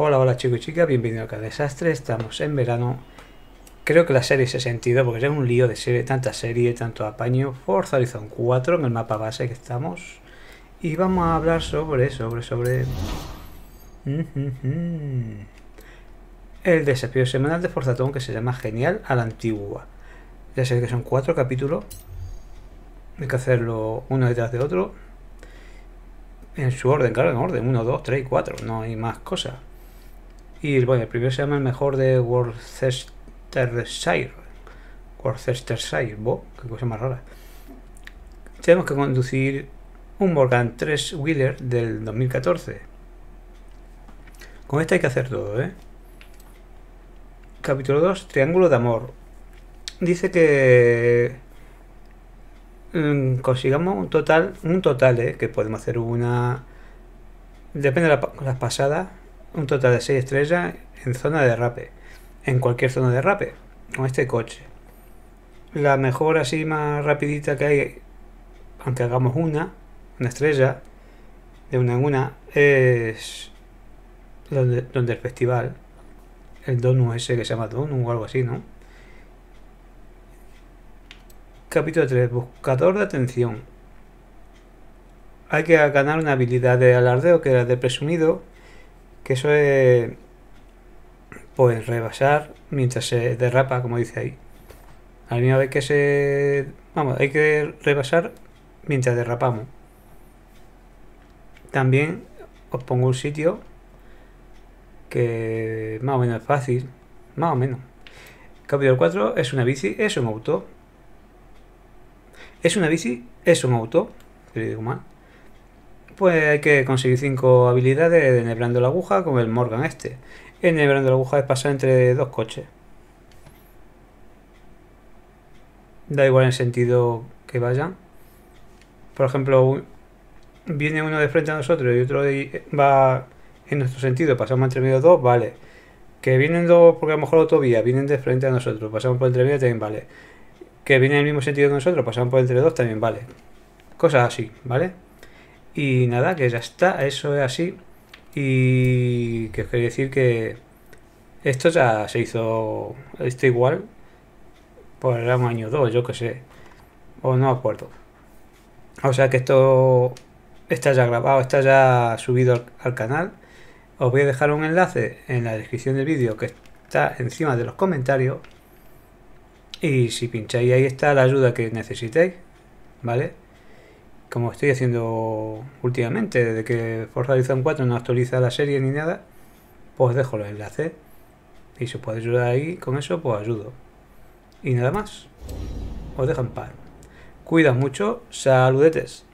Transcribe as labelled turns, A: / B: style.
A: Hola, hola chicos y chicas, bienvenidos acá a Desastre, estamos en verano. Creo que la serie se ha sentido porque es un lío de serie, tanta serie, tanto apaño. Forza Horizon 4 en el mapa base que estamos. Y vamos a hablar sobre, sobre, sobre... El desafío semanal de Forza Forzatón que se llama Genial a la Antigua. Ya sé que son cuatro capítulos. Hay que hacerlo uno detrás de otro. En su orden, claro, en orden. Uno, dos, tres, cuatro. No hay más cosas. Y bueno, el primero se llama el mejor de Worcestershire. Worcestershire, boh, qué cosa más rara. Tenemos que conducir un Morgan 3 Wheeler del 2014. Con este hay que hacer todo, ¿eh? Capítulo 2, Triángulo de Amor. Dice que mm, consigamos un total, un total, ¿eh? que podemos hacer una... Depende de las pasadas, un total de 6 estrellas en zona de rape. en cualquier zona de rape. con este coche. La mejor así más rapidita que hay, aunque hagamos una, una estrella, de una en una, es donde, donde el festival, el Donu ese que se llama Donu o algo así, ¿no? Capítulo 3. Buscador de atención. Hay que ganar una habilidad de alardeo que era de presumido que eso es pues rebasar mientras se derrapa, como dice ahí. al la misma vez que se... Vamos, hay que rebasar mientras derrapamos. También os pongo un sitio que más o menos es fácil. Más o menos. Capítulo 4 es una bici, es un auto. Es una bici, es un auto. Te digo mal pues hay que conseguir cinco habilidades de enhebrando la aguja con el Morgan este. Enhebrando la aguja es pasar entre dos coches. Da igual el sentido que vayan. Por ejemplo, viene uno de frente a nosotros y otro eh, va en nuestro sentido, pasamos entre medio dos, vale. Que vienen dos, porque a lo mejor autovía, vienen de frente a nosotros, pasamos por entre medio también, vale. Que vienen en el mismo sentido que nosotros, pasamos por entre dos, también vale. Cosas así, ¿vale? Y nada, que ya está, eso es así. Y que os quería decir que esto ya se hizo, esto igual, por pues el año 2, dos, yo que sé. O no acuerdo. O sea que esto está ya grabado, está ya subido al, al canal. Os voy a dejar un enlace en la descripción del vídeo que está encima de los comentarios. Y si pincháis ahí está la ayuda que necesitéis. ¿Vale? como estoy haciendo últimamente, desde que Forza Horizon 4 no actualiza la serie ni nada, pues dejo los enlaces. Y si os puede ayudar ahí con eso, pues ayudo. Y nada más. Os dejo en paz. Cuida mucho. Saludetes.